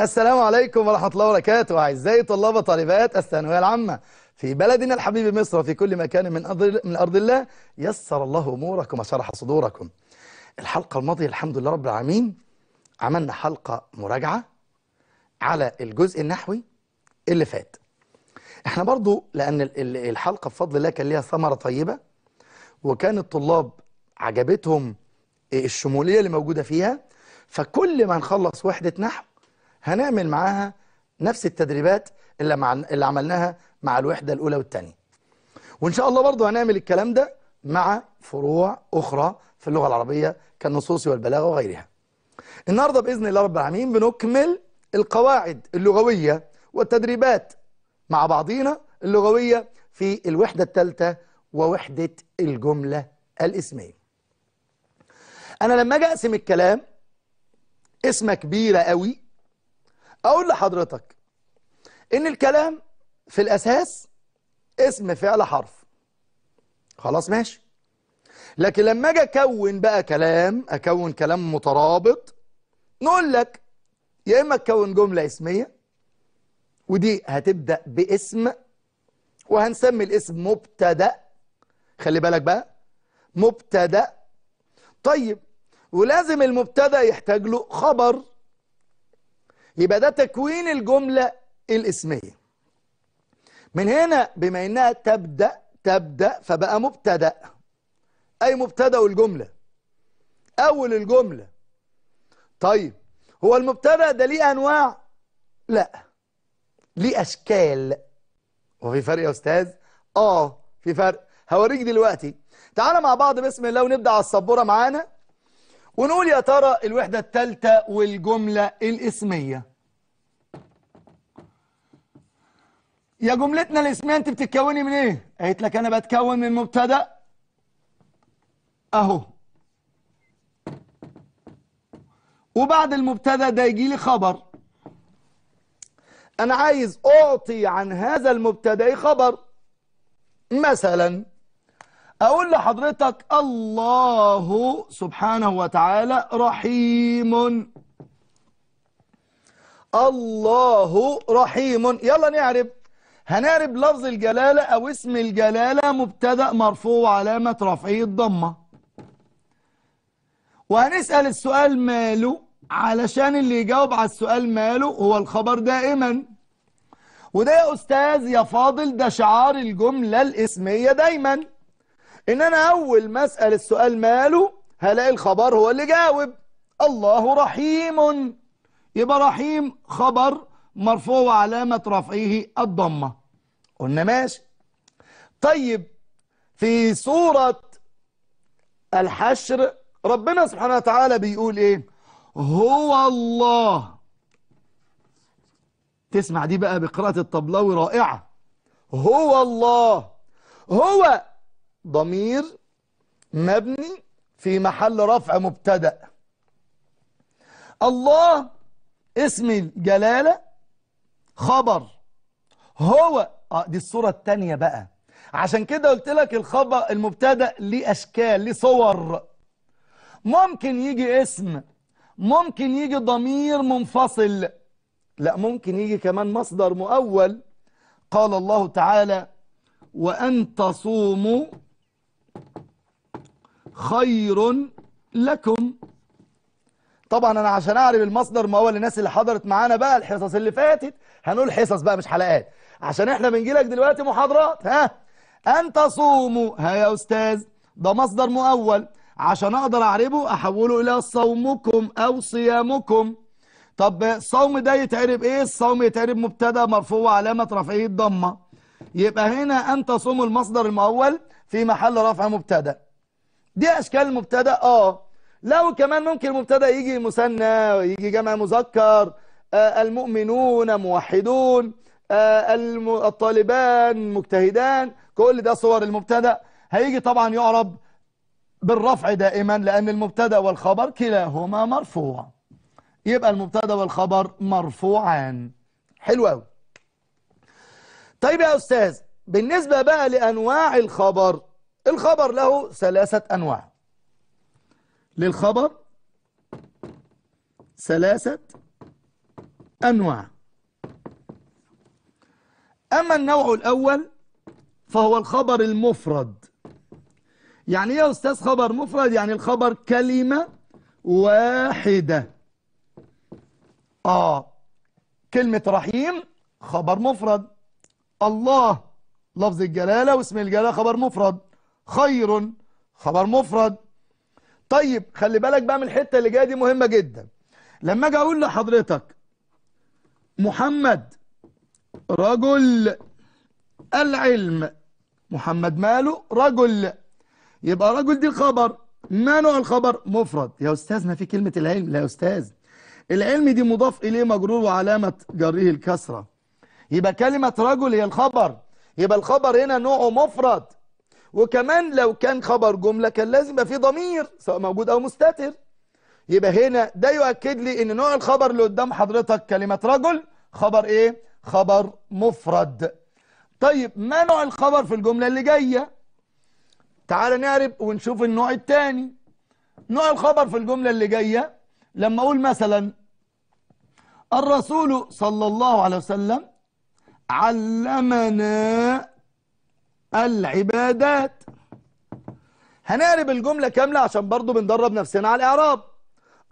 السلام عليكم ورحمة الله وبركاته أعزائي طلاب وطالبات الثانوية العامة في بلدنا الحبيب مصر في كل مكان من أرض, من أرض الله يسر الله أموركم وشرح صدوركم الحلقة الماضية الحمد لله رب العالمين عملنا حلقة مراجعة على الجزء النحوي اللي فات احنا برضو لأن الحلقة بفضل الله كان ليها ثمرة طيبة وكان الطلاب عجبتهم الشمولية اللي موجودة فيها فكل ما نخلص وحدة نحو هنعمل معاها نفس التدريبات اللي, مع اللي عملناها مع الوحدة الأولى والثانية وإن شاء الله برضو هنعمل الكلام ده مع فروع أخرى في اللغة العربية كالنصوص والبلاغة وغيرها النهاردة بإذن الله رب العالمين بنكمل القواعد اللغوية والتدريبات مع بعضينا اللغوية في الوحدة الثالثة ووحدة الجملة الاسمية أنا لما أجي أقسم الكلام اسمة كبيرة قوي اقول لحضرتك ان الكلام في الاساس اسم فعل حرف خلاص ماشي لكن لما اجي اكون بقى كلام اكون كلام مترابط نقول لك يا اما تكون جمله اسميه ودي هتبدا باسم وهنسمي الاسم مبتدا خلي بالك بقى مبتدا طيب ولازم المبتدا يحتاج له خبر يبقى ده تكوين الجملة الاسمية من هنا بما انها تبدأ تبدأ فبقى مبتدأ اي مبتدأ والجملة اول الجملة طيب هو المبتدأ ده ليه انواع لا ليه اشكال وفي فرق يا استاذ اه في فرق هوريك دلوقتي تعالى مع بعض بسم الله ونبدأ على السبورة معانا ونقول يا ترى الوحدة الثالثة والجملة الاسمية يا جملتنا الاسميه انت بتتكوني من ايه قالت لك انا بتكون من مبتدا اهو وبعد المبتدا ده يجي لي خبر انا عايز اعطي عن هذا المبتدا خبر مثلا اقول لحضرتك الله سبحانه وتعالى رحيم الله رحيم يلا نعرف هنعرف لفظ الجلالة او اسم الجلالة مبتدأ مرفوع علامة رفعه الضمة وهنسأل السؤال ماله علشان اللي يجاوب على السؤال ماله هو الخبر دائما وده يا استاذ يا فاضل ده شعار الجملة الاسمية دايما ان انا اول ما اسأل السؤال ماله هلاقي الخبر هو اللي جاوب الله رحيم يبقى رحيم خبر مرفوع وعلامة رفعه الضمة قلنا ماشي طيب في سورة الحشر ربنا سبحانه وتعالى بيقول ايه هو الله تسمع دي بقى بقراءة الطبلاوي رائعة هو الله هو ضمير مبني في محل رفع مبتدأ الله اسم الجلالة خبر هو اه دي الصورة التانية بقى عشان كده قلت لك الخبر المبتدا ليه اشكال ليه صور ممكن يجي اسم ممكن يجي ضمير منفصل لا ممكن يجي كمان مصدر مؤول قال الله تعالى وأن تصوموا خير لكم طبعا أنا عشان أعرف المصدر ما هو للناس اللي حضرت معانا بقى الحصص اللي فاتت هنقول حصص بقى مش حلقات عشان احنا بنجي لك دلوقتي محاضرات ها أن تصوموا ها يا أستاذ ده مصدر مؤول عشان أقدر أعربه أحوله إلى صومكم أو صيامكم طب صوم ده يتعرب إيه الصوم يتعرب مبتدا مرفوع علامة رفعه الضمة يبقى هنا أن تصوموا المصدر المؤول في محل رفع مبتدا دي أشكال المبتدا آه لو كمان ممكن المبتدا يجي مثنى ويجي جمع مذكر آه المؤمنون موحدون آه، الطالبان مجتهدان كل ده صور المبتدا هيجي طبعا يعرب بالرفع دائما لأن المبتدا والخبر كلاهما مرفوع يبقى المبتدا والخبر مرفوعان حلو قوي طيب يا أستاذ بالنسبة بقى لأنواع الخبر الخبر له ثلاثة أنواع للخبر ثلاثة أنواع أما النوع الأول فهو الخبر المفرد يعني ايه يا أستاذ خبر مفرد يعني الخبر كلمة واحدة آه كلمة رحيم خبر مفرد الله لفظ الجلالة واسم الجلالة خبر مفرد خير خبر مفرد طيب خلي بالك بقى من الحتة اللي جاية دي مهمة جدا لما اجي اقول لحضرتك محمد رجل العلم محمد ماله رجل يبقى رجل دي خبر ما نوع الخبر مفرد يا أستاذنا في كلمة العلم لا يا أستاذ العلم دي مضاف إليه مجرور وعلامة جره الكسرة يبقى كلمة رجل هي الخبر يبقى الخبر هنا نوعه مفرد وكمان لو كان خبر جملة كان لازم يبقى فيه ضمير سواء موجود أو مستتر يبقى هنا ده يؤكد لي ان نوع الخبر اللي قدام حضرتك كلمة رجل خبر ايه خبر مفرد طيب ما نوع الخبر في الجملة اللي جاية تعال نعرف ونشوف النوع الثاني نوع الخبر في الجملة اللي جاية لما أقول مثلا الرسول صلى الله عليه وسلم علمنا العبادات هنعرب الجملة كاملة عشان برضو بندرب نفسنا على الإعراب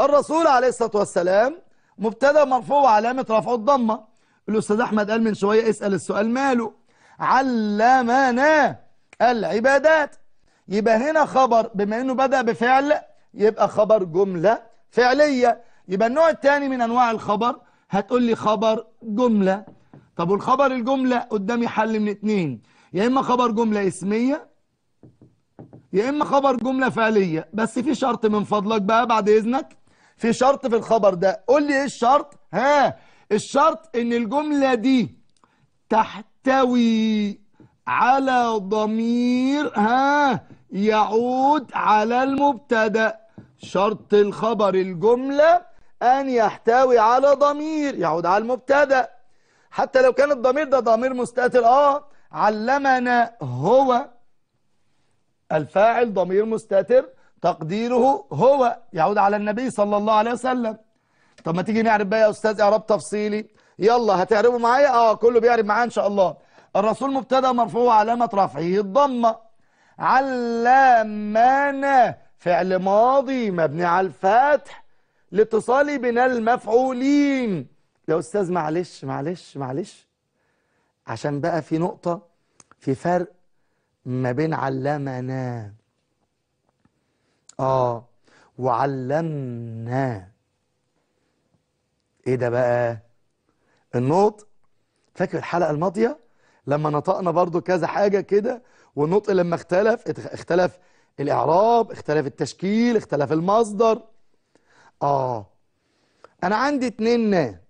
الرسول عليه الصلاة والسلام مبتدا مرفوع علامة رفعه الضمة الأستاذ أحمد قال من شوية اسأل السؤال ماله علمنا العبادات يبقى هنا خبر بما أنه بدأ بفعل يبقى خبر جملة فعلية يبقى النوع الثاني من أنواع الخبر هتقول لي خبر جملة طب والخبر الجملة قدامي حل من اتنين يا إما خبر جملة اسمية يا إما خبر جملة فعلية بس في شرط من فضلك بقى بعد إذنك في شرط في الخبر ده قول لي إيه الشرط ها الشرط ان الجملة دي تحتوي على ضمير ها يعود على المبتدا شرط الخبر الجملة أن يحتوي على ضمير يعود على المبتدا حتى لو كان الضمير ده ضمير مستتر آه علمنا هو الفاعل ضمير مستتر تقديره هو يعود على النبي صلى الله عليه وسلم طب ما تيجي نعرف بقى يا أستاذ إعراب تفصيلي يلا هتعرفوا معايا آه كله بيعرف معايا إن شاء الله الرسول مبتدا مرفوع علامة رفعه الضمة علامنا فعل ماضي مبني على الفتح لاتصالي بنا المفعولين يا أستاذ معلش معلش معلش عشان بقى في نقطة في فرق ما بين علمنا آه وعلمنا ايه ده بقى النوط فاكر الحلقه الماضيه لما نطقنا برضو كذا حاجه كده والنطق لما اختلف اختلف الاعراب اختلف التشكيل اختلف المصدر اه انا عندي اتنين نا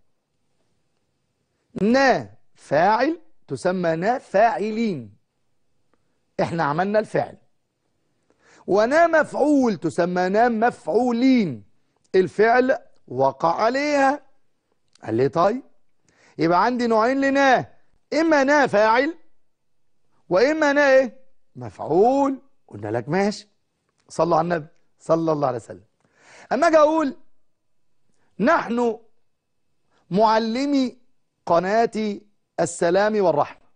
نا فاعل تسمى نا فاعلين احنا عملنا الفعل ونا مفعول تسمى نا مفعولين الفعل وقع عليها قال لي طيب يبقى عندي نوعين لنا إما نا فاعل وإما نا إيه مفعول قلنا لك ماشي صلوا على النبي صلى الله عليه وسلم أما أجي أقول نحن معلمي قناة السلام والرحمة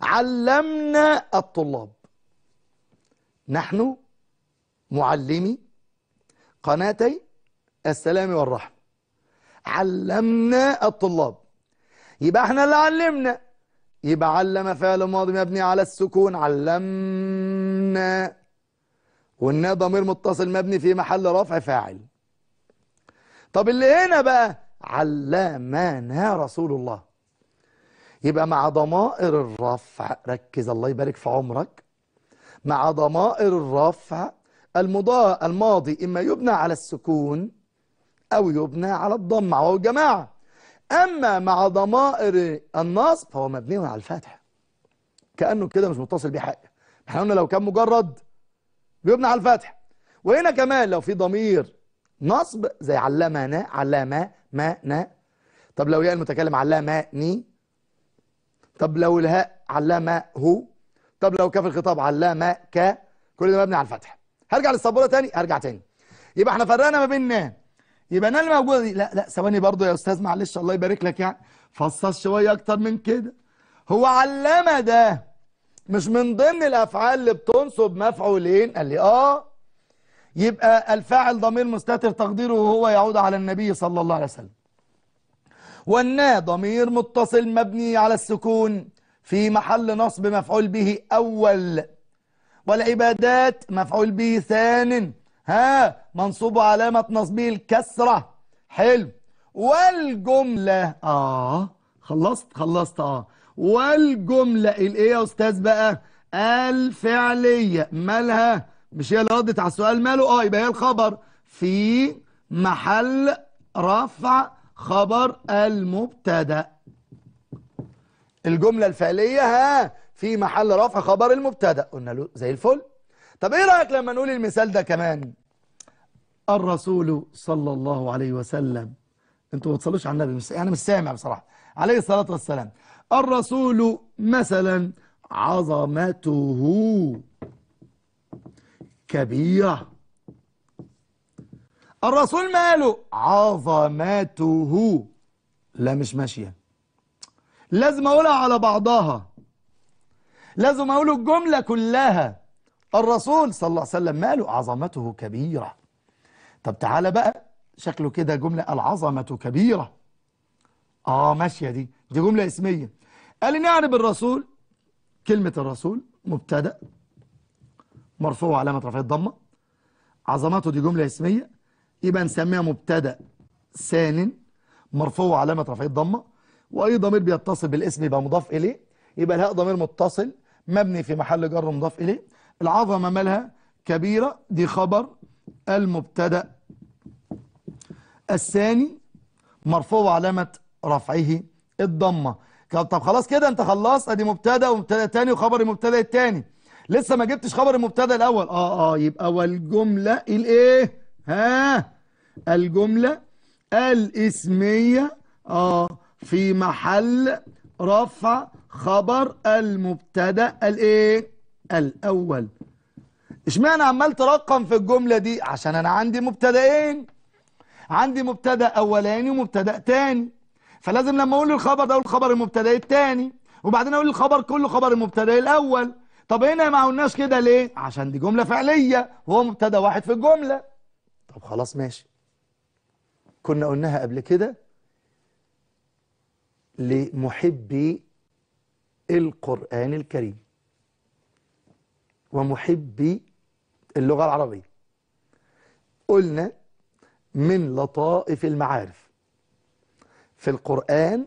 علمنا الطلاب نحن معلمي قناتي السلام والرحمة علمنا الطلاب يبقى احنا اللي علمنا يبقى علم فعل ماضي مبني على السكون علمنا والنا ضمير متصل مبني في محل رفع فاعل طب اللي هنا بقى علمنا رسول الله يبقى مع ضمائر الرفع ركز الله يبارك في عمرك مع ضمائر الرفع المضاء الماضي إما يبنى على السكون أو يبنى على الضمة أو جماعة أما مع ضمائر النصب فهو مبني على الفتح كأنه كده مش متصل بيه احنا قلنا لو كان مجرد بيبنى على الفتح وهنا كمان لو في ضمير نصب زي علمنا علما ما نا طب لو ياء المتكلم ني طب لو الهاء علما هو طب لو كاف الخطاب علما ك كل ده مبني على الفتح هرجع للسبورة تاني هرجع تاني يبقى احنا فرقنا ما بين يبقى انا اللي موجود دي لا لا ثواني برضه يا استاذ معلش الله يبارك لك يعني فصص شويه اكتر من كده هو علم ده مش من ضمن الافعال اللي بتنصب مفعولين قال لي اه يبقى الفاعل ضمير مستتر تقديره وهو يعود على النبي صلى الله عليه وسلم والنا ضمير متصل مبني على السكون في محل نصب مفعول به اول والعبادات مفعول به ثان ها منصوب علامة نصبه الكسرة حلو والجملة آه خلصت خلصت آه والجملة الإيه يا أستاذ بقى الفعلية مالها مش هي اللي ردت على السؤال ماله آه يبقى هي الخبر في محل رفع خبر المبتدأ الجملة الفعلية ها في محل رفع خبر المبتدأ قلنا له زي الفل طب ايه رأيك لما نقول المثال ده كمان الرسول صلى الله عليه وسلم انتوا ما تصلوش على النبي مش انا مش سامع بصراحة عليه الصلاة والسلام الرسول مثلا عظمته كبيرة الرسول ماله عظمته لا مش ماشية لازم اقولها على بعضها لازم اقول الجملة كلها الرسول صلى الله عليه وسلم ماله عظمته كبيرة طب تعالى بقى شكله كده جملة العظمة كبيرة آه ماشية دي دي جملة اسمية قال يعني الرسول كلمة الرسول مبتدأ مرفوع علامة رفع الضمة عظمته دي جملة اسمية يبقى نسميها مبتدأ ثان مرفوع علامة رفع الضمة وأي ضمير بيتصل بالاسم يبقى مضاف إليه يبقى الهاء ضمير متصل مبني في محل جر مضاف إليه العظمة مالها كبيرة دي خبر المبتدا الثاني مرفوع علامة رفعه الضمة طب خلاص كده انت خلصت ادي مبتدا ومبتدا تاني وخبر المبتدا التاني لسه ما جبتش خبر المبتدا الاول اه اه يبقى والجملة الايه ها الجملة الاسمية اه في محل رفع خبر المبتدا الايه الأول اشمعنى عمال ترقم في الجملة دي عشان أنا عندي مبتدئين عندي مبتدأ أولاني ومبتدأ تاني فلازم لما أقول الخبر ده أقول خبر المبتدأ التاني وبعدين أقول الخبر كله خبر المبتدأ الأول طب هنا ما قلناش كده ليه عشان دي جملة فعلية وهو مبتدأ واحد في الجملة طب خلاص ماشي كنا قلناها قبل كده لمحبي القرآن الكريم ومحبي اللغة العربية قلنا من لطائف المعارف في القرآن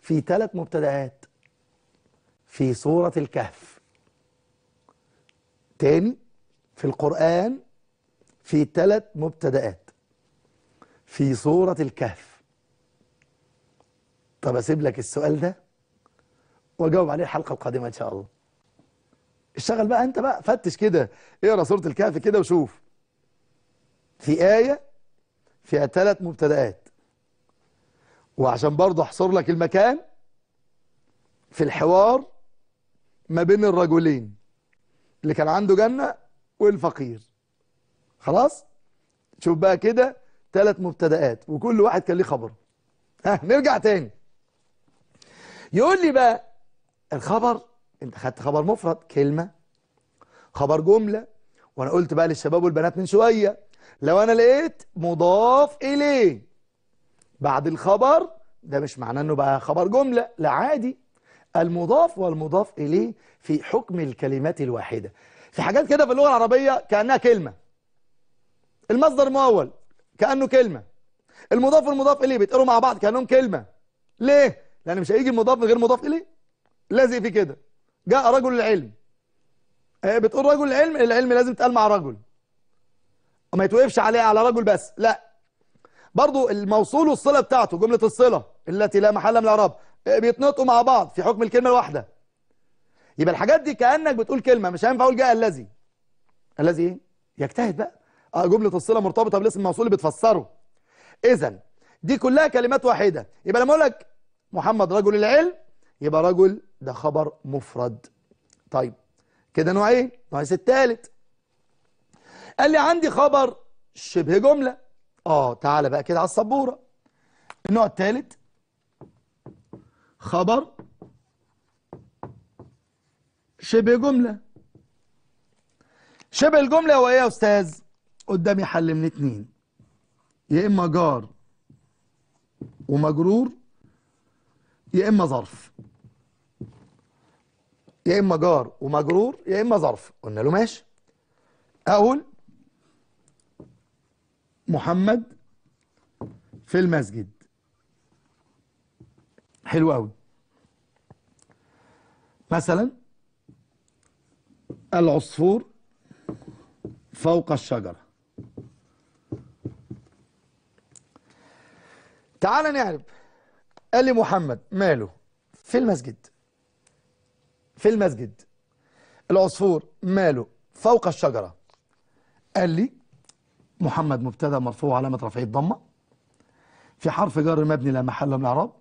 في ثلاث مبتدئات في سورة الكهف تاني في القرآن في ثلاث مبتدآت في سورة الكهف طب أسيب لك السؤال ده وأجاوب عليه الحلقة القادمة إن شاء الله اشتغل بقى انت بقى فتش كده اقرا سوره الكهف كده وشوف في ايه فيها ثلاث مبتدئات وعشان برضه احصر لك المكان في الحوار ما بين الرجلين اللي كان عنده جنه والفقير خلاص شوف بقى كده ثلاث مبتدئات وكل واحد كان ليه خبر ها نرجع تاني يقول لي بقى الخبر انت خدت خبر مفرد كلمة خبر جملة وانا قلت بقى للشباب والبنات من شوية لو انا لقيت مضاف اليه بعد الخبر ده مش معناه انه بقى خبر جملة لا عادي المضاف والمضاف اليه في حكم الكلمات الواحدة في حاجات كده في اللغة العربية كأنها كلمة المصدر المؤول كأنه كلمة المضاف والمضاف اليه بيتقروا مع بعض كأنهم كلمة ليه؟ لأن مش هيجي المضاف من غير مضاف اليه لازق في كده جاء رجل العلم آه، بتقول رجل العلم العلم لازم يتقال مع رجل وما يتوقفش عليه على رجل بس لا برضو الموصول والصلة بتاعته جملة الصلة التي لا محل من الأعراب آه، بيتنطقوا مع بعض في حكم الكلمة الواحدة يبقى الحاجات دي كأنك بتقول كلمة مش هينفع أقول جاء الذي الذي ايه؟ يجتهد بقى آه جملة الصلة مرتبطة بالاسم الموصول اللي بتفسره إذا دي كلها كلمات واحدة يبقى لما أقول لك محمد رجل العلم يبقى رجل ده خبر مفرد طيب كده نوع ايه نوع إيه؟ الثالث قال لي عندي خبر شبه جملة اه تعالى بقى كده على السبورة النوع الثالث خبر شبه جملة شبه الجملة هو ايه يا استاذ قدامي حل من اتنين يا اما جار ومجرور يا إما ظرف يا إما جار ومجرور يا إما ظرف قلنا له ماشي أقول محمد في المسجد حلو قوي مثلا العصفور فوق الشجرة تعال نعرف قال لي محمد ماله في المسجد في المسجد العصفور ماله فوق الشجرة قال لي محمد مبتدا مرفوع علامة رفعية الضمة في حرف جر مبني لا محل من الاعراب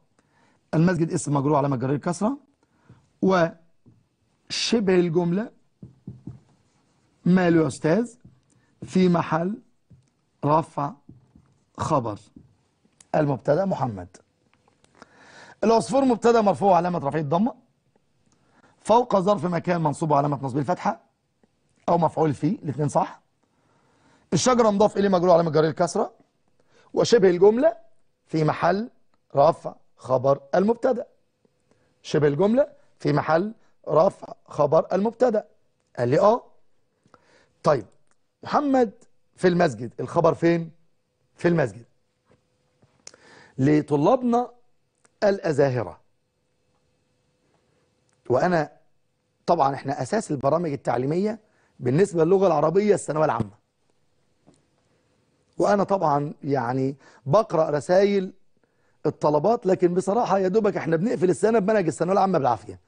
المسجد اسم مجرور علامة جرير الكسرة وشبه الجملة ماله يا أستاذ في محل رفع خبر المبتدا محمد العصفور مبتدا مرفوع علامه رفعه الضمه فوق ظرف مكان منصوب علامه نصب الفتحه او مفعول فيه الاثنين صح الشجره مضاف اليه مجرور علامه جرير الكسره وشبه الجمله في محل رفع خبر المبتدا شبه الجمله في محل رفع خبر المبتدا قال لي اه طيب محمد في المسجد الخبر فين في المسجد لطلابنا الأزاهرة وأنا طبعا احنا أساس البرامج التعليمية بالنسبة للغة العربية الثانوية العامة وأنا طبعا يعني بقرأ رسائل الطلبات لكن بصراحة يا دوبك احنا بنقفل السنة بمنهج الثانوية العامة بالعافية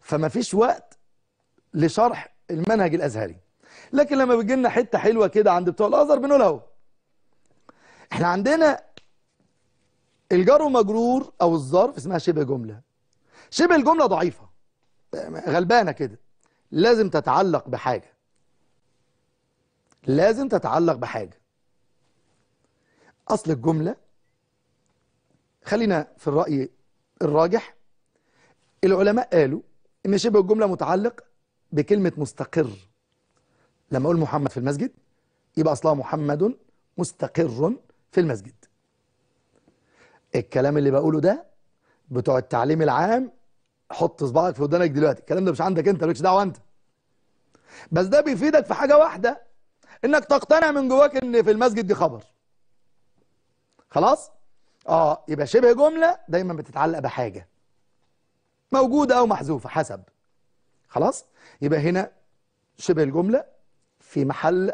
فما فيش وقت لشرح المنهج الأزهري لكن لما بيجي لنا حتة حلوة كده عند بتوع الأزهر بنقول اهو احنا عندنا الجار ومجرور او الظرف اسمها شبه جملة شبه الجملة ضعيفة غلبانة كده لازم تتعلق بحاجة لازم تتعلق بحاجة اصل الجملة خلينا في الرأي الراجح العلماء قالوا ان شبه الجملة متعلق بكلمة مستقر لما اقول محمد في المسجد يبقى اصلها محمد مستقر في المسجد الكلام اللي بقوله ده بتوع التعليم العام حط صباعك في ودانك دلوقتي الكلام ده مش عندك انت مالكش دعوه انت بس ده بيفيدك في حاجه واحده انك تقتنع من جواك ان في المسجد دي خبر خلاص اه يبقى شبه جمله دايما بتتعلق بحاجه موجوده او محذوفه حسب خلاص يبقى هنا شبه الجمله في محل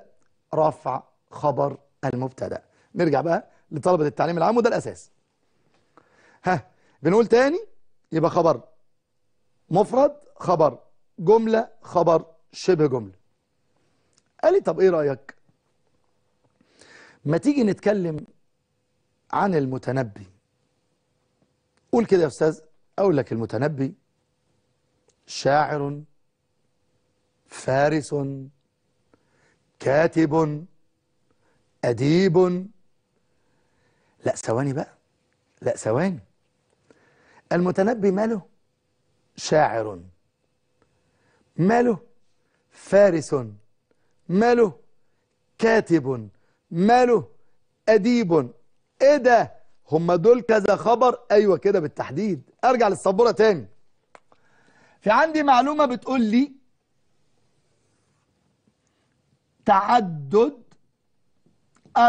رفع خبر المبتدا نرجع بقى لطلبه التعليم العام وده الاساس ها بنقول تاني يبقى خبر مفرد خبر جملة خبر شبه جملة قال لي طب ايه رأيك ما تيجي نتكلم عن المتنبي قول كده يا استاذ اقول لك المتنبي شاعر فارس كاتب اديب لا ثواني بقى لا ثواني المتنبي ماله شاعر ماله فارس ماله كاتب ماله أديب إيه ده هم دول كذا خبر أيوة كده بالتحديد أرجع للسبورة تاني في عندي معلومة بتقول لي تعدد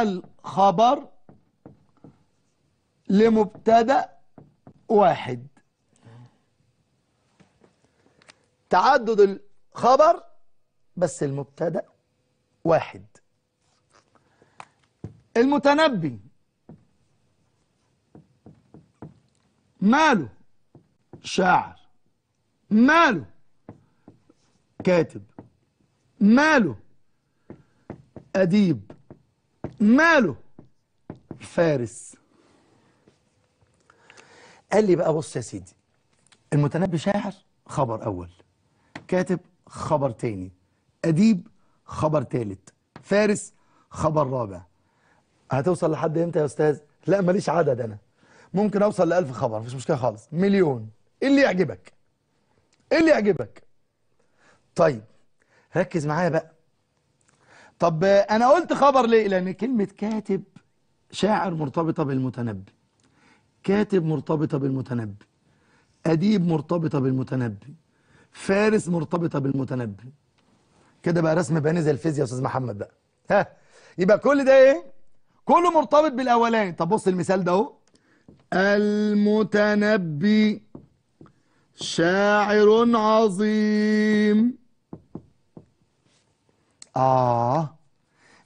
الخبر لمبتدأ واحد تعدد الخبر بس المبتدا واحد المتنبي ماله شاعر ماله كاتب ماله أديب ماله فارس قال لي بقى بص يا سيدي المتنبي شاعر خبر أول كاتب خبر تاني أديب خبر تالت فارس خبر رابع هتوصل لحد امتى يا أستاذ؟ لا ماليش عدد أنا ممكن أوصل لألف خبر مفيش مشكلة خالص مليون إيه اللي يعجبك؟ إيه اللي يعجبك؟ طيب ركز معايا بقى طب أنا قلت خبر ليه؟ لأن كلمة كاتب شاعر مرتبطة بالمتنبي كاتب مرتبطة بالمتنبي أديب مرتبطة بالمتنبي فارس مرتبطة بالمتنبي كده بقى رسم بقى نزل الفيزياء يا أستاذ محمد بقى ها يبقى كل ده إيه كله مرتبط بالأولاني طب بص المثال ده أهو المتنبي شاعر عظيم آه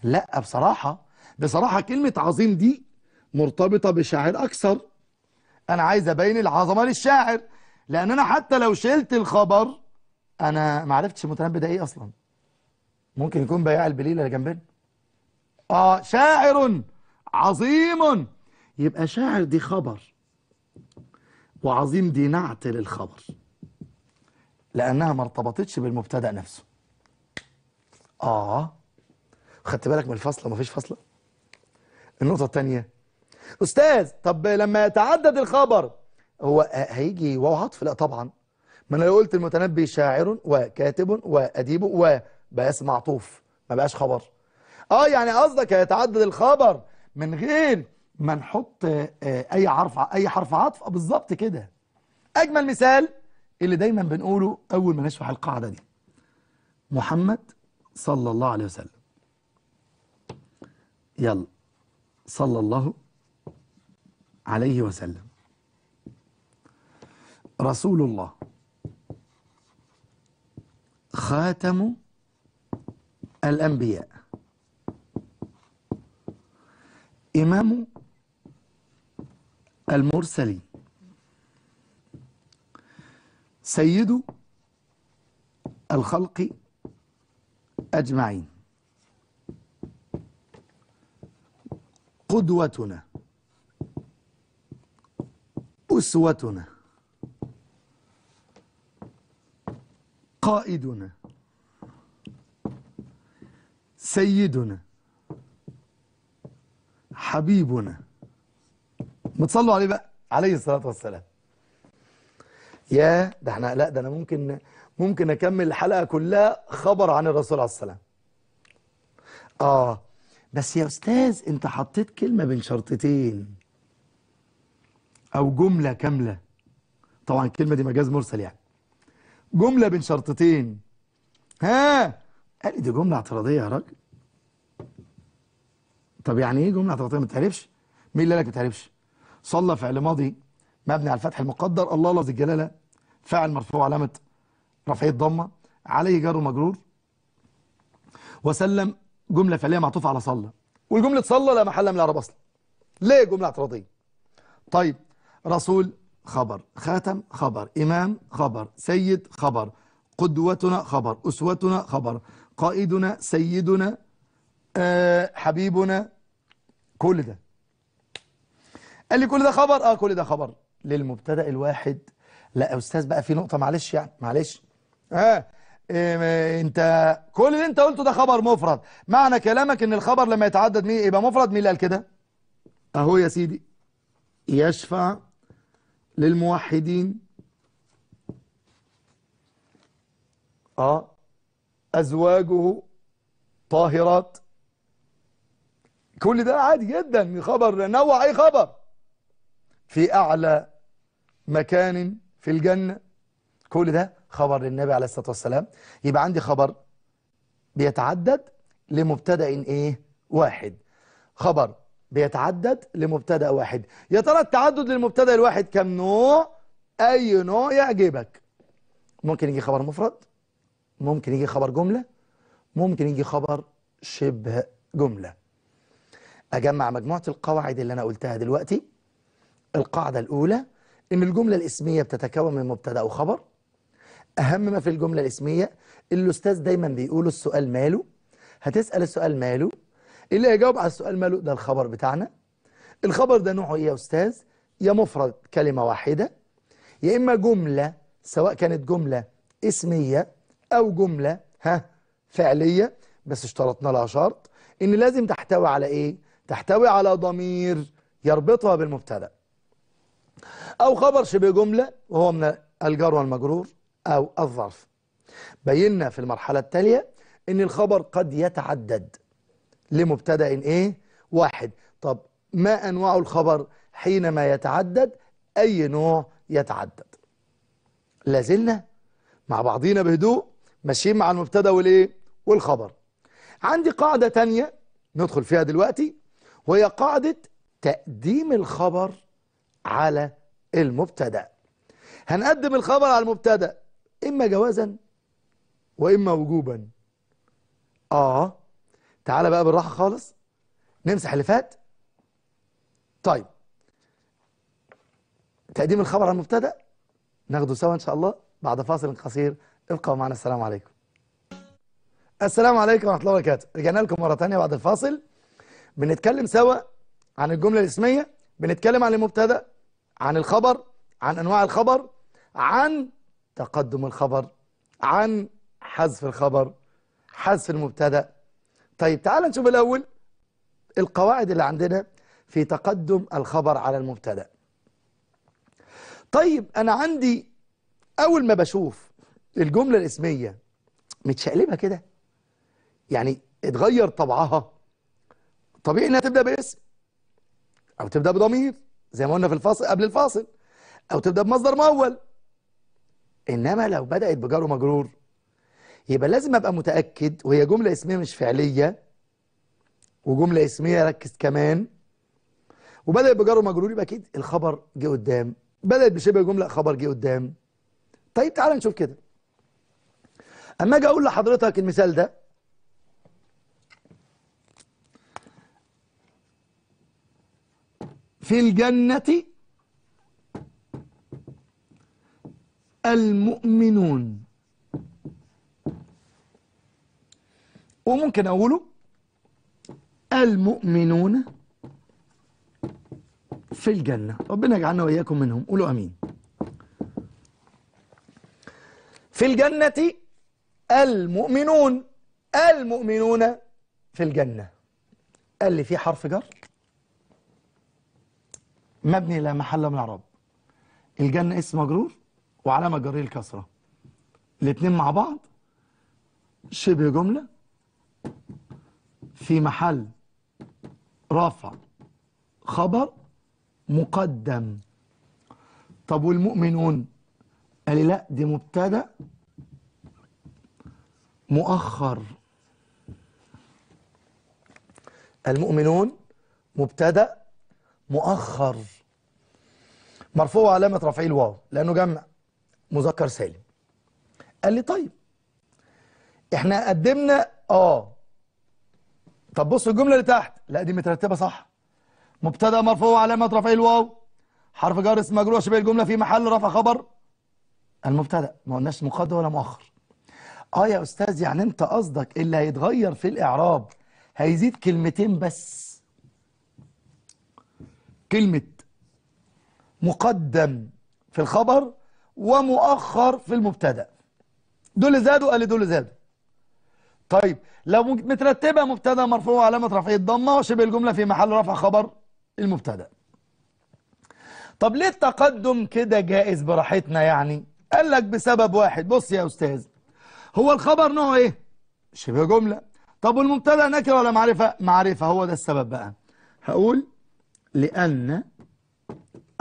لا بصراحة بصراحة كلمة عظيم دي مرتبطة بشاعر أكثر انا عايز ابين العظمه للشاعر لان انا حتى لو شلت الخبر انا ما عرفتش المتنبي ده ايه اصلا ممكن يكون بياع البليله اللي جنبنا اه شاعر عظيم يبقى شاعر دي خبر وعظيم دي نعت للخبر لانها ما ارتبطتش بالمبتدا نفسه اه خدت بالك من الفصله مفيش فصله النقطه الثانيه أستاذ طب لما يتعدد الخبر هو هيجي واو عطف لا طبعا ما أنا لو قلت المتنبي شاعر وكاتب وأديب وبقى معطوف ما بقاش خبر اه يعني قصدك يتعدد الخبر من غير ما نحط آه، أي حرف أي حرف عطف بالظبط كده أجمل مثال اللي دايما بنقوله أول ما نشرح القاعدة دي محمد صلى الله عليه وسلم يلا صلى الله عليه وسلم رسول الله خاتم الأنبياء إمام المرسلين سيد الخلق أجمعين قدوتنا أسوتنا قائدنا سيدنا حبيبنا متصلوا عليه بقى عليه الصلاة والسلام يا ده احنا لا ده انا ممكن ممكن اكمل الحلقة كلها خبر عن الرسول عليه السلام اه بس يا استاذ انت حطيت كلمة بين شرطتين أو جملة كاملة طبعا الكلمة دي مجاز مرسل يعني جملة بين شرطتين ها قال لي دي جملة اعتراضية يا راجل طب يعني ايه جملة اعتراضية ما تعرفش مين اللي لك ما تعرفش صلى فعل ماضي مبني على الفتح المقدر الله لفظ الجلالة فعل مرفوع علامة رفعية ضمة عليه جار ومجرور وسلم جملة فعلية معطوفة على صلى والجملة صلى لا محل من العرب أصلا ليه جملة اعتراضية طيب رسول خبر خاتم خبر إمام خبر سيد خبر قدوتنا خبر أسوتنا خبر قائدنا سيدنا آه حبيبنا كل ده قال لي كل ده خبر اه كل ده خبر للمبتدا الواحد لا يا استاذ بقى في نقطه معلش يعني معلش اه إيه انت كل اللي انت قلته ده خبر مفرد معنى كلامك ان الخبر لما يتعدد مين يبقى مفرد مين اللي قال كده اهو يا سيدي يشفع للموحدين آه أزواجه طاهرات كل ده عادي جدا خبر نوع أي خبر في أعلى مكان في الجنة كل ده خبر للنبي عليه الصلاة والسلام يبقى عندي خبر بيتعدد لمبتدأ إيه واحد خبر بيتعدد لمبتدا واحد يا ترى التعدد للمبتدا الواحد كم نوع اي نوع يعجبك ممكن يجي خبر مفرد ممكن يجي خبر جمله ممكن يجي خبر شبه جمله اجمع مجموعه القواعد اللي انا قلتها دلوقتي القاعده الاولى ان الجمله الاسميه بتتكون من مبتدا وخبر اهم ما في الجمله الاسميه الاستاذ دايما بيقول السؤال ماله هتسال السؤال ماله اللي هيجاوب على السؤال ماله ده الخبر بتاعنا الخبر ده نوعه ايه يا استاذ يا مفرد كلمة واحدة يا اما جملة سواء كانت جملة اسمية او جملة ها فعلية بس اشترطنا لها شرط ان لازم تحتوي على ايه تحتوي على ضمير يربطها بالمبتدا او خبر شبه جملة وهو من الجار والمجرور او الظرف بينا في المرحلة التالية ان الخبر قد يتعدد لمبتدا ايه واحد طب ما انواع الخبر حينما يتعدد اي نوع يتعدد لازلنا مع بعضينا بهدوء ماشيين مع المبتدا والايه والخبر عندي قاعده تانية ندخل فيها دلوقتي وهي قاعده تقديم الخبر على المبتدا هنقدم الخبر على المبتدا اما جوازا واما وجوبا اه تعالى بقى بالراحه خالص نمسح اللي فات طيب تقديم الخبر على المبتدا ناخده سوا ان شاء الله بعد فاصل قصير ابقوا معنا السلام عليكم السلام عليكم ورحمه الله وبركاته رجعنا لكم مره ثانيه بعد الفاصل بنتكلم سوا عن الجمله الاسميه بنتكلم عن المبتدا عن الخبر عن انواع الخبر عن تقدم الخبر عن حذف الخبر حذف المبتدا طيب تعال نشوف الأول القواعد اللي عندنا في تقدم الخبر على المبتدا طيب أنا عندي أول ما بشوف الجملة الاسمية متشقلبة كده يعني اتغير طبعها طبيعي انها تبدا باسم او تبدا بضمير زي ما قلنا في الفاصل قبل الفاصل او تبدا بمصدر مول انما لو بدات بجار ومجرور يبقى لازم ابقى متاكد وهي جمله اسميه مش فعليه وجمله اسميه ركز كمان وبدأت بجر ومجرور يبقى اكيد الخبر جه قدام بدأت بشبه جمله خبر جه قدام طيب تعالى نشوف كده اما اجي اقول لحضرتك المثال ده في الجنه المؤمنون وممكن أقوله المؤمنون في الجنة ربنا يجعلنا وإياكم منهم قولوا أمين في الجنة المؤمنون المؤمنون في الجنة قال لي في حرف جر مبني لا محل من العرب الجنة اسم مجرور وعلامة جريه الكسرة الاتنين مع بعض شبه جملة في محل رفع خبر مقدم طب والمؤمنون قال لي لا دي مبتدا مؤخر المؤمنون مبتدا مؤخر مرفوع علامه رفع الواو لانه جمع مذكر سالم قال لي طيب احنا قدمنا اه طب بص الجملة اللي تحت لا دي مترتبة صح مبتدا مرفوع علامة رفعه الواو حرف جر اسم مجرور شبيه الجملة في محل رفع خبر المبتدا ما قلناش مقدم ولا مؤخر اه يا استاذ يعني انت قصدك اللي هيتغير في الاعراب هيزيد كلمتين بس كلمة مقدم في الخبر ومؤخر في المبتدا دول زادوا قال دول زادوا طيب لو مترتبة مبتدا مرفوع علامة رفعه الضمة وشبه الجملة في محل رفع خبر المبتدا طب ليه التقدم كده جائز براحتنا يعني قال لك بسبب واحد بص يا أستاذ هو الخبر نوعه إيه شبه جملة طب والمبتدا نكرة ولا معرفة معرفة هو ده السبب بقى هقول لأن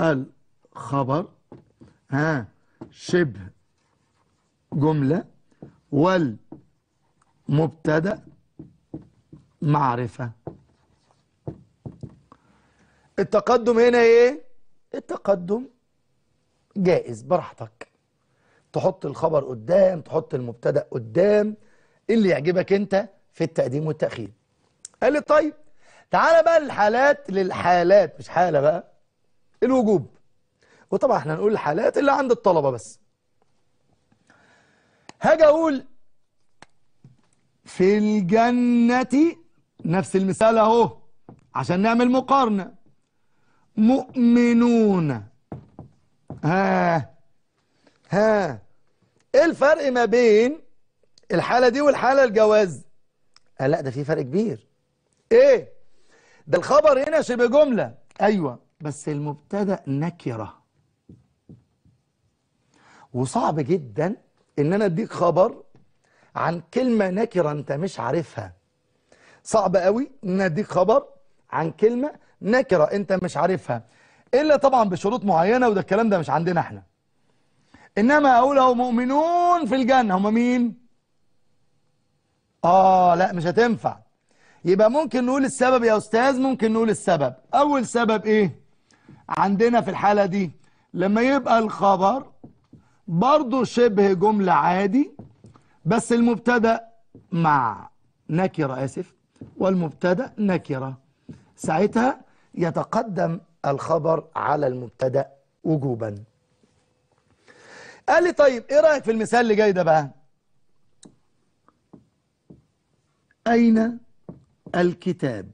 الخبر ها شبه جملة وال مبتدا معرفه التقدم هنا ايه التقدم جائز براحتك تحط الخبر قدام تحط المبتدا قدام اللي يعجبك انت في التقديم والتاخير قال لي طيب تعالى بقى للحالات للحالات مش حاله بقى الوجوب وطبعا احنا نقول الحالات اللي عند الطلبه بس هاجي اقول في الجنة نفس المثال اهو عشان نعمل مقارنة مؤمنون ها ها ايه الفرق ما بين الحالة دي والحالة الجواز آه لا ده في فرق كبير ايه ده الخبر هنا شبه جملة ايوه بس المبتدأ نكرة وصعب جدا ان انا اديك خبر عن كلمة نكرة أنت مش عارفها صعب قوي إن أديك خبر عن كلمة نكرة أنت مش عارفها إلا طبعا بشروط معينة وده الكلام ده مش عندنا إحنا إنما أقول أهو مؤمنون في الجنة هم مين؟ آه لا مش هتنفع يبقى ممكن نقول السبب يا أستاذ ممكن نقول السبب أول سبب إيه؟ عندنا في الحالة دي لما يبقى الخبر برضه شبه جملة عادي بس المبتدا مع نكرة آسف والمبتدا نكرة ساعتها يتقدم الخبر على المبتدا وجوبا قال لي طيب ايه رأيك في المثال اللي جاي ده بقى أين الكتاب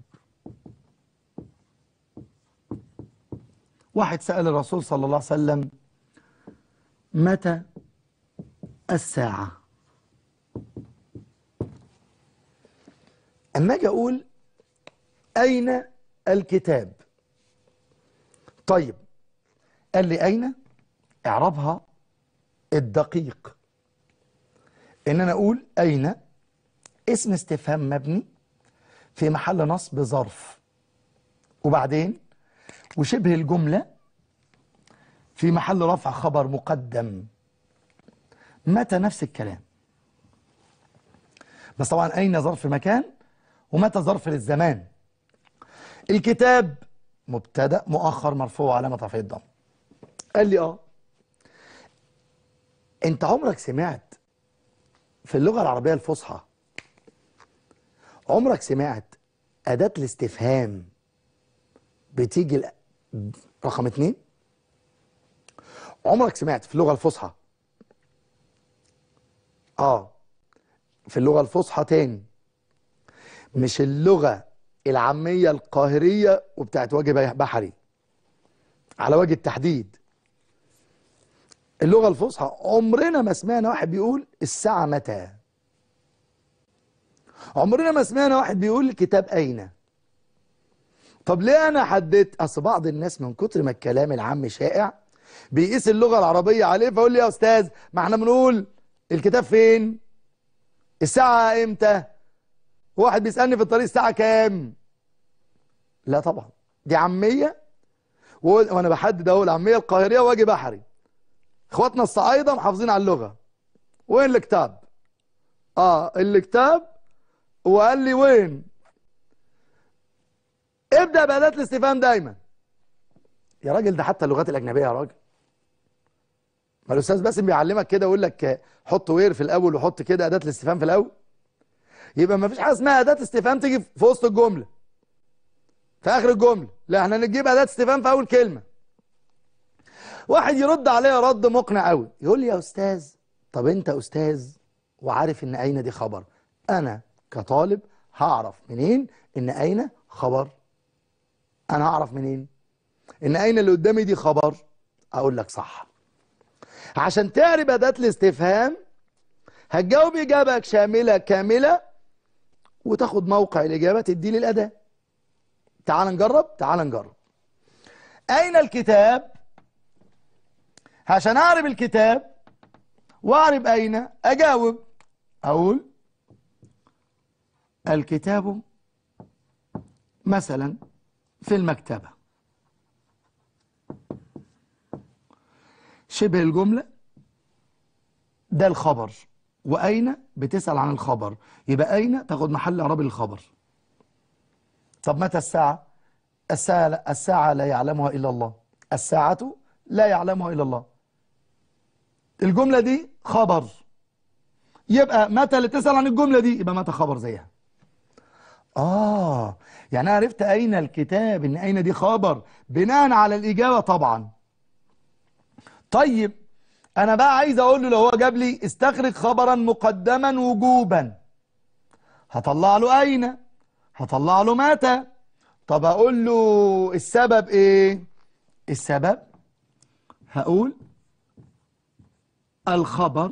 واحد سأل الرسول صلى الله عليه وسلم متى الساعة أما أجي أقول أين الكتاب طيب قال لي أين اعربها الدقيق إن أنا أقول أين اسم استفهام مبني في محل نصب ظرف وبعدين وشبه الجملة في محل رفع خبر مقدم متى نفس الكلام بس طبعا أين ظرف مكان ومتى ظرف للزمان الكتاب مبتدا مؤخر مرفوع علامه رفع الضم قال لي اه انت عمرك سمعت في اللغه العربيه الفصحى عمرك سمعت اداه الاستفهام بتيجي رقم اتنين عمرك سمعت في اللغه الفصحى اه في اللغه الفصحى تاني مش اللغه العاميه القاهريه وبتاعت وجه بحري على وجه التحديد اللغه الفصحى عمرنا ما سمعنا واحد بيقول الساعه متى عمرنا ما سمعنا واحد بيقول الكتاب اين طب ليه انا حددت اصل بعض الناس من كتر ما الكلام العام شائع بيقيس اللغه العربيه عليه فيقول لي يا استاذ ما احنا بنقول الكتاب فين الساعه امتى واحد بيسألني في الطريق الساعة كام لا طبعا دي عامية وانا بحدد اهو العامية القاهرية واجي بحري اخواتنا الصعايدة محافظين على اللغة وين الكتاب اه الكتاب وقال لي وين ابدأ بأداة الاستفهام دايما يا راجل ده حتى اللغات الأجنبية يا راجل ما الأستاذ باسم بيعلمك كده ويقول لك حط وير في الأول وحط كده أداة الاستفهام في الأول يبقى ما فيش حاجه اسمها اداه استفهام تيجي في وسط الجمله في اخر الجمله لا احنا نجيب اداه استفهام في اول كلمه واحد يرد عليا رد مقنع قوي يقول لي يا استاذ طب انت استاذ وعارف ان اين دي خبر انا كطالب هعرف منين ان اين خبر انا هعرف منين ان اين اللي قدامي دي خبر اقول لك صح عشان تعرف اداه الاستفهام هتجاوب اجابه شامله كامله وتاخد موقع الإجابة تدي الأداة تعال نجرب تعال نجرب أين الكتاب عشان أعرف الكتاب وأعرف أين أجاوب أقول الكتاب مثلا في المكتبة شبه الجملة ده الخبر وأين بتسأل عن الخبر يبقى أين تاخد محل إعراب الخبر طب متى الساعة الساعة لا, الساعة لا يعلمها إلا الله الساعة لا يعلمها إلا الله الجملة دي خبر يبقى متى اللي تسأل عن الجملة دي يبقى متى خبر زيها آه يعني أنا عرفت أين الكتاب إن أين دي خبر بناء على الإجابة طبعا طيب انا بقى عايز اقول له لو هو جاب لي استخرج خبرا مقدما وجوبا هطلع له اين هطلع له متى طب اقول له السبب ايه السبب هقول الخبر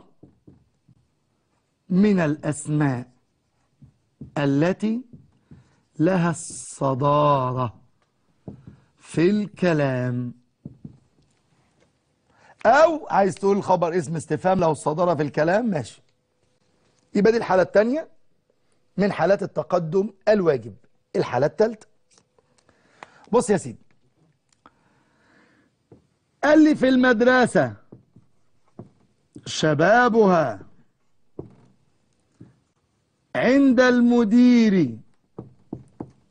من الاسماء التي لها الصداره في الكلام او عايز تقول خبر اسم استفهام له الصدارة في الكلام ماشي يبقى دي الحالة الثانية من حالات التقدم الواجب الحالة الثالثة بص يا سيدي قال لي في المدرسة شبابها عند المدير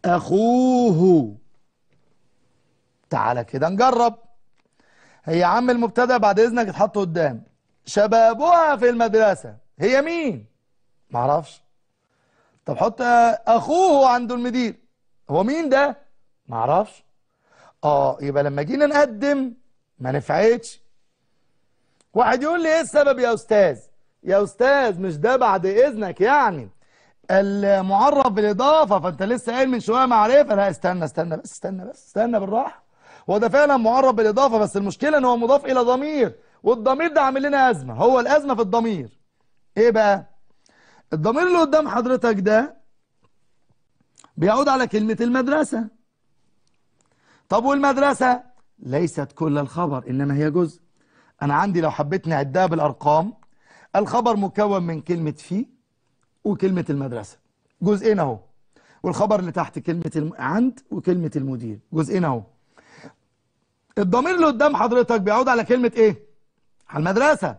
أخوه تعالى كده نجرب هي عم المبتدا بعد اذنك اتحط قدام شبابها في المدرسة هي مين معرفش طب حط اخوه عند المدير هو مين ده معرفش اه يبقى لما جينا نقدم ما نفعتش واحد يقول لي ايه السبب يا استاذ يا استاذ مش ده بعد اذنك يعني المعرف بالاضافه فانت لسه قايل من شويه معرفه لا استنى استنى بس استنى بس استنى بالراحه هو ده فعلا معرب بالاضافه بس المشكله ان هو مضاف الى ضمير والضمير ده عامل لنا ازمه هو الازمه في الضمير ايه بقى الضمير اللي قدام حضرتك ده بيعود على كلمه المدرسه طب والمدرسه ليست كل الخبر انما هي جزء انا عندي لو حبيت نعدها بالارقام الخبر مكون من كلمه في وكلمه المدرسه جزئين اهو والخبر اللي تحت كلمه عند وكلمه المدير جزئين اهو الضمير اللي قدام حضرتك بيعود على كلمة ايه على المدرسة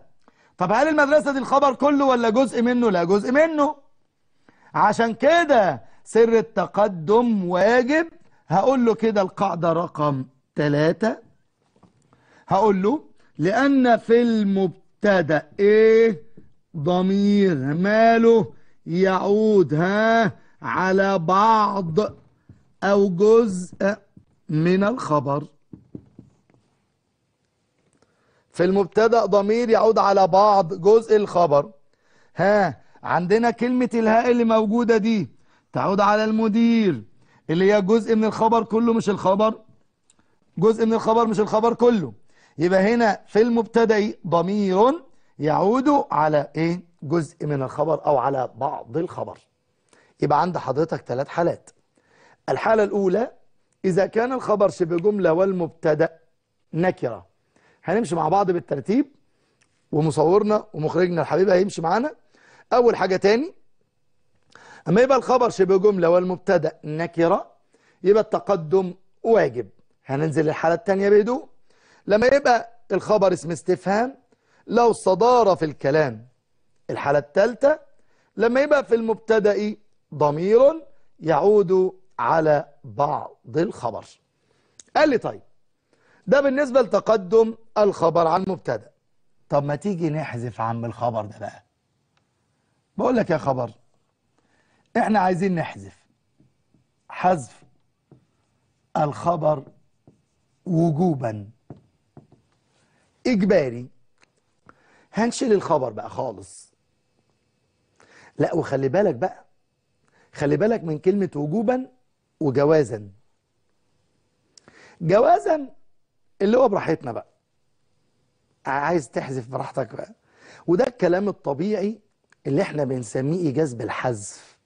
طب هل المدرسة دي الخبر كله ولا جزء منه لا جزء منه عشان كده سر التقدم واجب هقول له كده القاعدة رقم ثلاثة هقول له لأن في المبتدأ إيه ضمير ماله يعود ها على بعض أو جزء من الخبر في المبتدا ضمير يعود على بعض جزء الخبر ها عندنا كلمة الهاء اللي موجودة دي تعود على المدير اللي هي جزء من الخبر كله مش الخبر جزء من الخبر مش الخبر كله يبقى هنا في المبتدا ضمير يعود على ايه جزء من الخبر او على بعض الخبر يبقى عند حضرتك ثلاث حالات الحالة الأولى إذا كان الخبر شبه جملة والمبتدا نكرة هنمشي مع بعض بالترتيب ومصورنا ومخرجنا الحبيب هيمشي معانا اول حاجه تاني اما يبقى الخبر شبه جمله والمبتدا نكره يبقى التقدم واجب هننزل للحاله الثانيه بهدوء لما يبقى الخبر اسم استفهام لو صدار في الكلام الحاله الثالثه لما يبقى في المبتدا ضمير يعود على بعض الخبر قال لي طيب ده بالنسبة لتقدم الخبر عن مبتدا طب ما تيجي نحذف عم الخبر ده بقى بقول لك يا خبر احنا عايزين نحذف حذف الخبر وجوبا اجباري هنشيل الخبر بقى خالص لا وخلي بالك بقى خلي بالك من كلمة وجوبا وجوازا جوازا اللي هو براحتنا بقى عايز تحذف براحتك بقى وده الكلام الطبيعي اللي احنا بنسميه جذب الحذف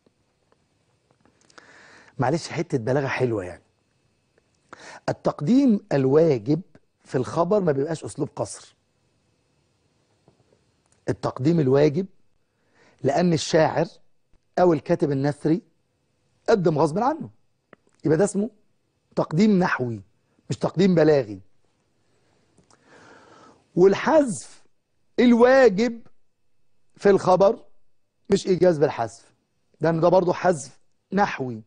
معلش حتة بلاغة حلوة يعني التقديم الواجب في الخبر ما بيبقاش أسلوب قصر التقديم الواجب لأن الشاعر أو الكاتب النثري قدم غصب عنه يبقى ده اسمه تقديم نحوي مش تقديم بلاغي والحذف الواجب في الخبر مش إيجاز بالحذف لأن ده برضه حذف نحوي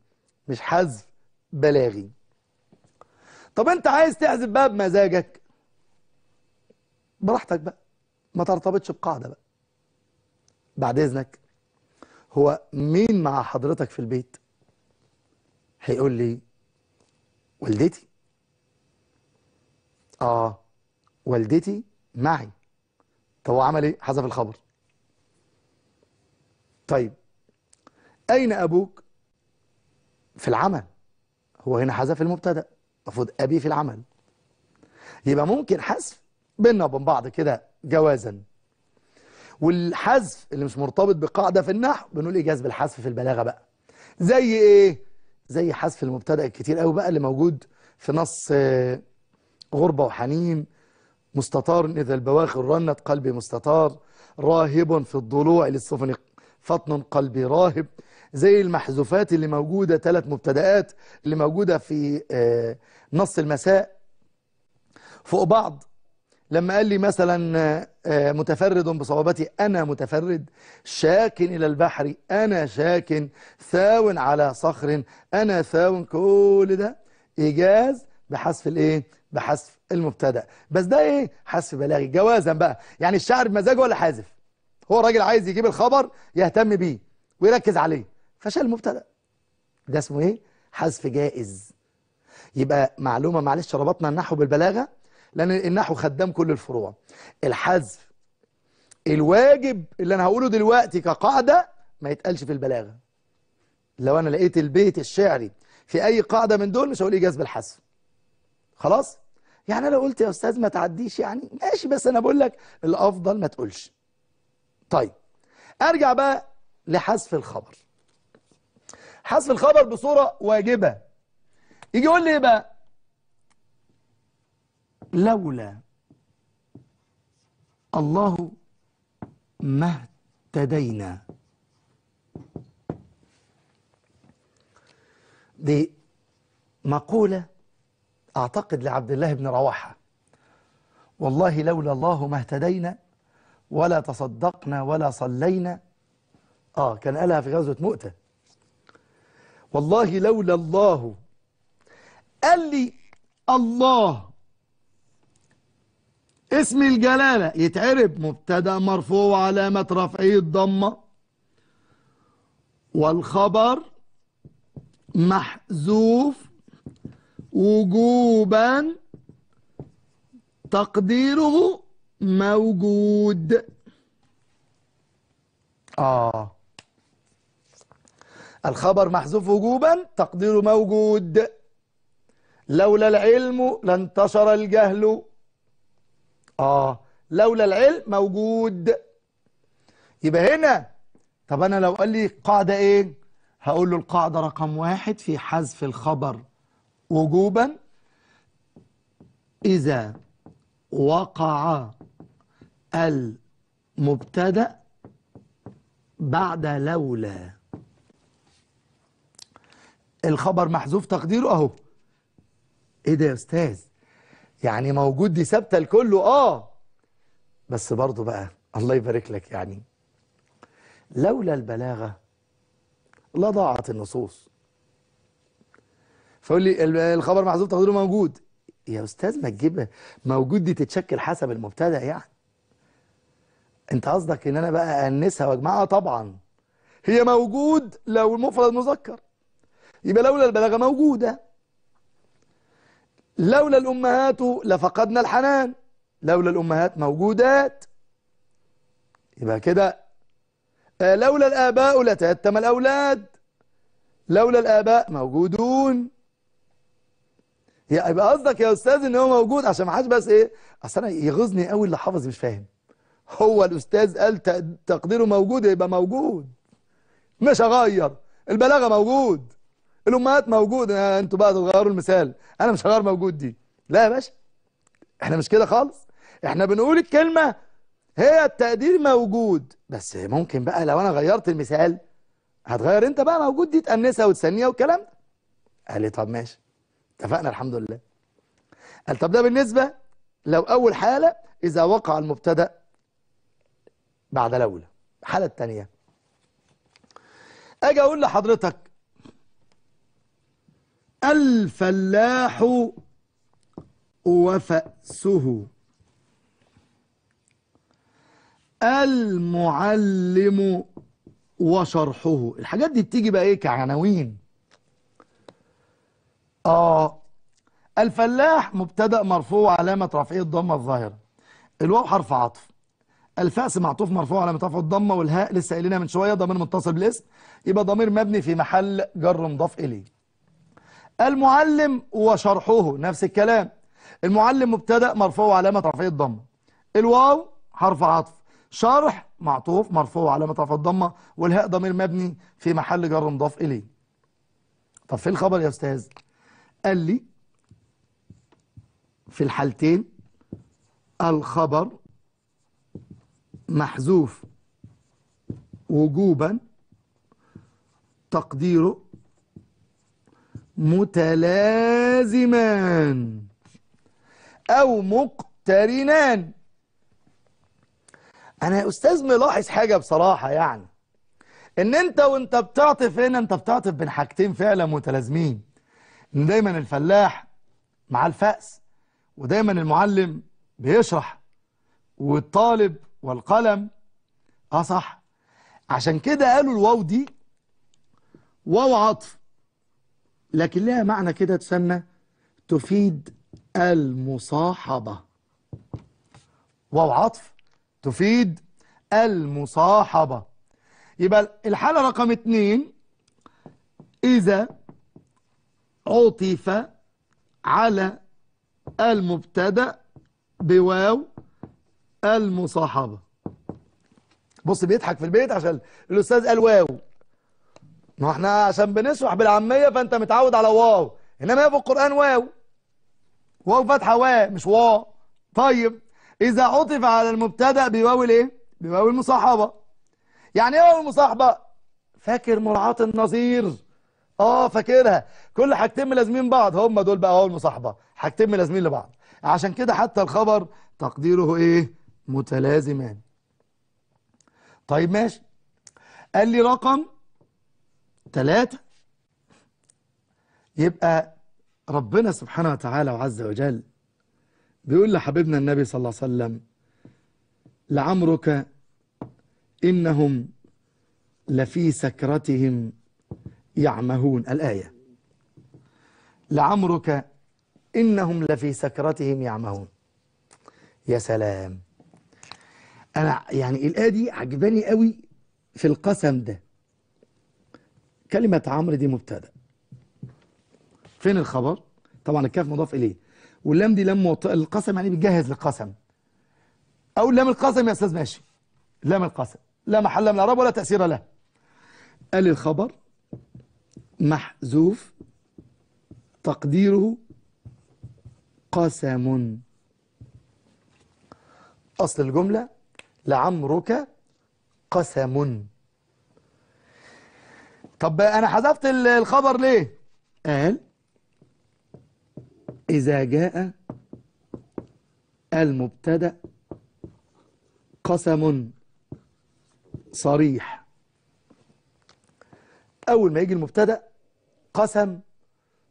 مش حذف بلاغي طب أنت عايز تحذف بقى بمزاجك براحتك بقى ما ترتبطش بقاعدة بقى بعد إذنك هو مين مع حضرتك في البيت هيقول لي والدتي آه والدتي معي طب هو عمل ايه حذف الخبر طيب اين ابوك في العمل هو هنا حذف المبتدا المفروض ابي في العمل يبقى ممكن حذف بيننا وبين بعض كده جوازا والحذف اللي مش مرتبط بقاعده في النحو بنقول اجاز بالحذف في البلاغه بقى زي ايه زي حذف المبتدا الكتير قوي بقى اللي موجود في نص آه، غربه وحنين مستطار إذا البواخر رنت قلبي مستطار راهب في الضلوع للسفن فطن قلبي راهب زي المحذوفات اللي موجودة ثلاث مبتدأات اللي موجودة في آه، نص المساء فوق بعض لما قال لي مثلا آه، متفرد بصوابتي أنا متفرد شاك إلى البحر أنا شاك ثاو على صخر أنا ثاو كل ده إيجاز بحذف الإيه بحذف المبتدا بس ده ايه حذف بلاغي جوازا بقى يعني الشاعر بمزاجه ولا حازف هو راجل عايز يجيب الخبر يهتم بيه ويركز عليه فشال المبتدا ده اسمه ايه حذف جائز يبقى معلومه معلش ربطنا النحو بالبلاغه لان النحو خدام كل الفروع الحذف الواجب اللي انا هقوله دلوقتي كقاعده ما يتقالش في البلاغه لو انا لقيت البيت الشعري في اي قاعده من دول مش هقول ايه جاز بالحذف خلاص يعني انا قلت يا استاذ ما تعديش يعني ماشي بس انا بقول لك الافضل ما تقولش طيب ارجع بقى لحذف الخبر حذف الخبر بصوره واجبه يجي يقول لي ايه بقى لولا الله ما اهتدينا دي مقوله أعتقد لعبد الله بن رواحة والله لولا الله ما اهتدينا ولا تصدقنا ولا صلينا آه كان قالها في غزوة مؤتة والله لولا الله قال لي الله اسم الجلالة يتعرب مبتدا مرفوع علامة رفعه الضمة والخبر محذوف وجوبا تقديره موجود آه الخبر محذوف وجوبا تقديره موجود لولا العلم لانتشر الجهل آه لولا العلم موجود يبقى هنا طب أنا لو قال لي قاعدة إيه هقول له القاعدة رقم واحد في حذف الخبر وجوبا إذا وقع المبتدأ بعد لولا الخبر محذوف تقديره اهو ايه ده يا استاذ يعني موجود دي ثابته الكل اه بس برضه بقى الله يبارك لك يعني لولا البلاغه لضاعت النصوص فيقول لي الخبر محذوف تقديره موجود يا استاذ ما تجيبها موجود دي تتشكل حسب المبتدا يعني انت قصدك ان انا بقى انسها واجمعها طبعا هي موجود لو المفرد مذكر يبقى لولا البلاغه موجوده لولا الامهات لفقدنا الحنان لولا الامهات موجودات يبقى كده آه، لولا الاباء لتيتم الاولاد لولا الاباء موجودون يبقى قصدك يا استاذ ان هو موجود عشان ما حدش بس ايه اصل انا يغيظني قوي اللي حافظ مش فاهم هو الاستاذ قال تقديره موجود يبقى موجود مش هغير البلاغه موجود الامهات موجود آه، انتوا بقى تغيروا المثال انا مش هغير موجود دي لا يا باشا احنا مش كده خالص احنا بنقول الكلمه هي التقدير موجود بس ممكن بقى لو انا غيرت المثال هتغير انت بقى موجود دي تأنسها وتسنيها والكلام ده قال لي طب ماشي اتفقنا الحمد لله قال طب ده بالنسبة لو أول حالة إذا وقع المبتدأ بعد الاولى الحالة الثانية أجي أقول لحضرتك الفلاح وفأسه المعلم وشرحه الحاجات دي بتيجي بقى ايه كعناوين اه الفلاح مبتدا مرفوع علامه رفعه الضمه الظاهره الواو حرف عطف الفاس معطوف مرفوع علامه رفع الضمه والهاء لسه قايلينها من شويه ضمير متصل بالاسم يبقى ضمير مبني في محل جر مضاف اليه المعلم وشرحه نفس الكلام المعلم مبتدا مرفوع علامه رفعه الضمه الواو حرف عطف شرح معطوف مرفوع علامه رفع الضمه والهاء ضمير مبني في محل جر مضاف اليه طب فين الخبر يا استاذ قال لي في الحالتين الخبر محذوف وجوبا تقديره متلازمان او مقترنان انا يا استاذ ملاحظ حاجه بصراحه يعني ان انت وانت بتعطف هنا انت بتعطف بين حاجتين فعلا متلازمين إن دايما الفلاح مع الفأس ودايما المعلم بيشرح والطالب والقلم اه صح عشان كده قالوا الواو دي واو عطف لكن لها معنى كده تسمى تفيد المصاحبة واو عطف تفيد المصاحبة يبقى الحالة رقم اتنين إذا عطف على المبتدا بواو المصاحبة بص بيضحك في البيت عشان الأستاذ قال واو ما احنا عشان بنشرح بالعامية فأنت متعود على واو إنما هي في القرآن واو واو فتحة واو مش واو طيب إذا عطف على المبتدأ بواو الإيه؟ بواو المصاحبة يعني إيه واو المصاحبة؟ فاكر مراعاة النظير اه فاكرها كل حاجتين ملازمين بعض هم دول بقى اول مصاحبه حاجتين ملازمين لبعض عشان كده حتى الخبر تقديره ايه متلازمان طيب ماشي قال لي رقم ثلاثة يبقى ربنا سبحانه وتعالى وعز وجل بيقول لحبيبنا النبي صلى الله عليه وسلم لعمرك إنهم لفي سكرتهم يعمهون الآية لعمرك إنهم لفي سكرتهم يعمهون يا سلام أنا يعني الآية دي عجباني قوي في القسم ده كلمة عمرو دي مبتدأ فين الخبر طبعا الكاف مضاف إليه واللام دي لام موط... القسم يعني بتجهز للقسم أو لام القسم يا أستاذ ماشي لام القسم لا محل من الإعراب ولا تأثير له قال الخبر محذوف تقديره قسم أصل الجملة لعمرك قسم طب أنا حذفت الخبر ليه قال إذا جاء المبتدأ قسم صريح أول ما يجي المبتدأ قسم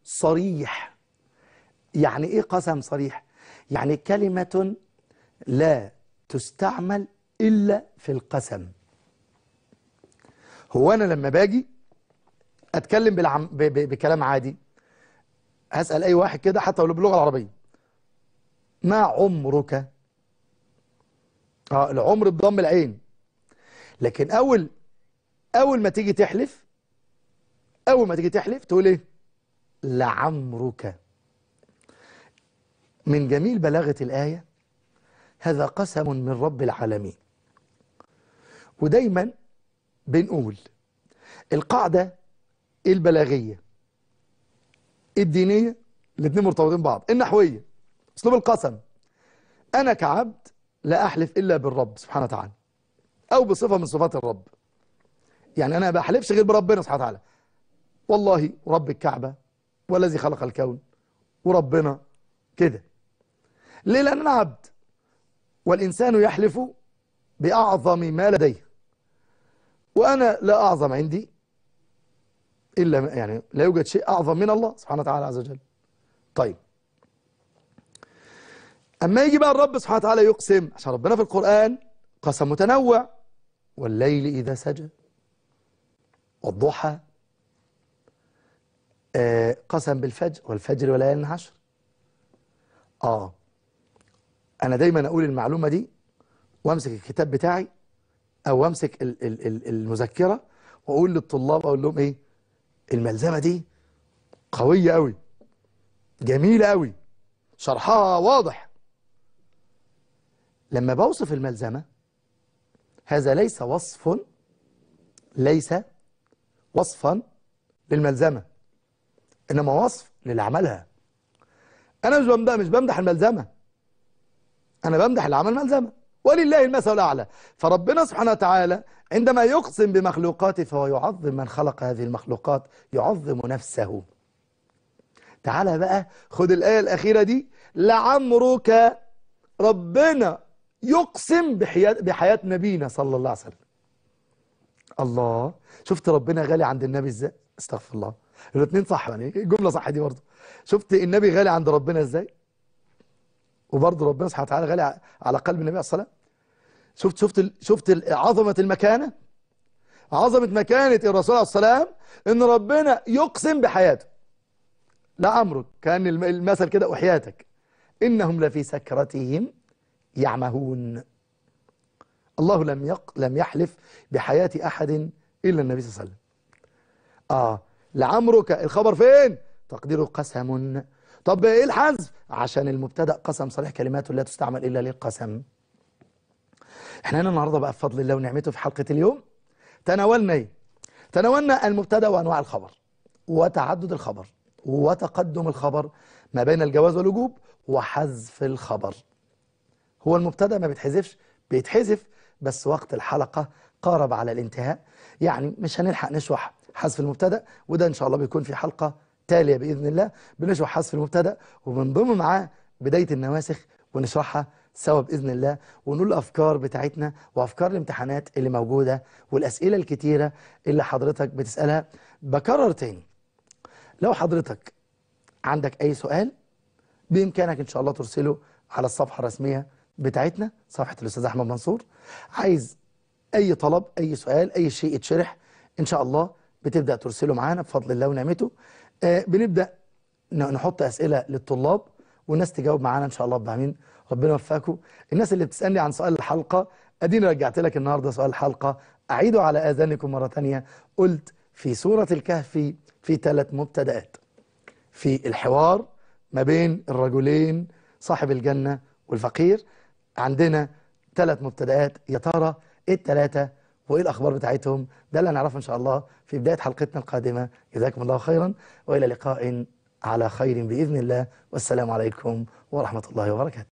صريح يعني ايه قسم صريح يعني كلمة لا تستعمل إلا في القسم هو أنا لما باجي أتكلم بالعم... ب... ب... بكلام عادي هسأل أي واحد كده حتى ولو باللغة العربية ما عمرك آه العمر بضم العين لكن أول أول ما تيجي تحلف أول ما تيجي تحلف تقول إيه لعمرك من جميل بلاغة الآية هذا قسم من رب العالمين ودايما بنقول القاعدة البلاغية الدينية الاتنين مرتبطين بعض النحوية اسلوب القسم أنا كعبد لا أحلف إلا بالرب سبحانه وتعالى أو بصفة من صفات الرب يعني أنا ما بحلفش غير بربنا سبحانه وتعالى والله رب الكعبة والذي خلق الكون وربنا كده ليه لأن أنا عبد والإنسان يحلف بأعظم ما لديه وأنا لا أعظم عندي إلا يعني لا يوجد شيء أعظم من الله سبحانه وتعالى عز وجل طيب أما يجي بقى الرب سبحانه وتعالى يقسم عشان ربنا في القرآن قسم متنوع والليل إذا سجى والضحى آه، قسم بالفجر والفجر وليالي عشر اه انا دايما اقول المعلومه دي وامسك الكتاب بتاعي او امسك المذكره واقول للطلاب اقول لهم ايه الملزمه دي قويه قوي جميله قوي شرحها واضح لما بوصف الملزمه هذا ليس وصف ليس وصفا للملزمه انما وصف للي عملها انا مش بمدح مش بمدح الملزمه انا بمدح اللي عمل ملزمه ولله المثل الاعلى فربنا سبحانه وتعالى عندما يقسم بمخلوقاته فهو يعظم من خلق هذه المخلوقات يعظم نفسه تعالى بقى خد الايه الاخيره دي لعمرك ربنا يقسم بحياه نبينا صلى الله عليه وسلم الله شفت ربنا غالي عند النبي ازاي استغفر الله الاثنين صح يعني جمله صح دي برضه شفت النبي غالي عند ربنا ازاي وبرضه ربنا سبحانه وتعالى غالي على قلب النبي عليه الصلاه والسلام شفت شفت شفت عظمه المكانه عظمه مكانه الرسول عليه الصلاه والسلام ان ربنا يقسم بحياته لا امرك كان المثل كده احياتك انهم لفي سكرتهم يعمهون الله لم يق... لم يحلف بحياه احد الا النبي صلى الله عليه وسلم اه لعمرك الخبر فين تقديره قسم طب ايه الحذف عشان المبتدا قسم صريح كلماته لا تستعمل الا للقسم احنا هنا النهارده بقى بفضل الله ونعمته في حلقه اليوم تناولنا ايه تناولنا المبتدا وانواع الخبر وتعدد الخبر وتقدم الخبر ما بين الجواز والوجوب وحذف الخبر هو المبتدا ما بيتحذفش بيتحذف بس وقت الحلقه قارب على الانتهاء يعني مش هنلحق نشرح حذف المبتدا وده ان شاء الله بيكون في حلقه تاليه باذن الله بنشرح حذف المبتدا وبنضم معاه بدايه النواسخ ونشرحها سوا باذن الله ونقول الافكار بتاعتنا وافكار الامتحانات اللي موجوده والاسئله الكتيره اللي حضرتك بتسالها بكرر تاني لو حضرتك عندك اي سؤال بامكانك ان شاء الله ترسله على الصفحه الرسميه بتاعتنا صفحه الاستاذ احمد منصور عايز اي طلب اي سؤال اي شيء يتشرح ان شاء الله بتبدأ ترسله معانا بفضل الله ونعمته آه، بنبدأ نحط أسئلة للطلاب والناس تجاوب معانا إن شاء الله بأمين ربنا يوفقكم الناس اللي بتسألني عن سؤال الحلقة أديني رجعت لك النهاردة سؤال الحلقة أعيده على آذانكم مرة ثانيه قلت في سورة الكهف في ثلاث مبتدئات في الحوار ما بين الرجلين صاحب الجنة والفقير عندنا ثلاث مبتدئات يا ترى ايه الثلاثة وايه الاخبار بتاعتهم ده اللي هنعرفه ان شاء الله في بدايه حلقتنا القادمه جزاكم الله خيرا والى لقاء على خير باذن الله والسلام عليكم ورحمه الله وبركاته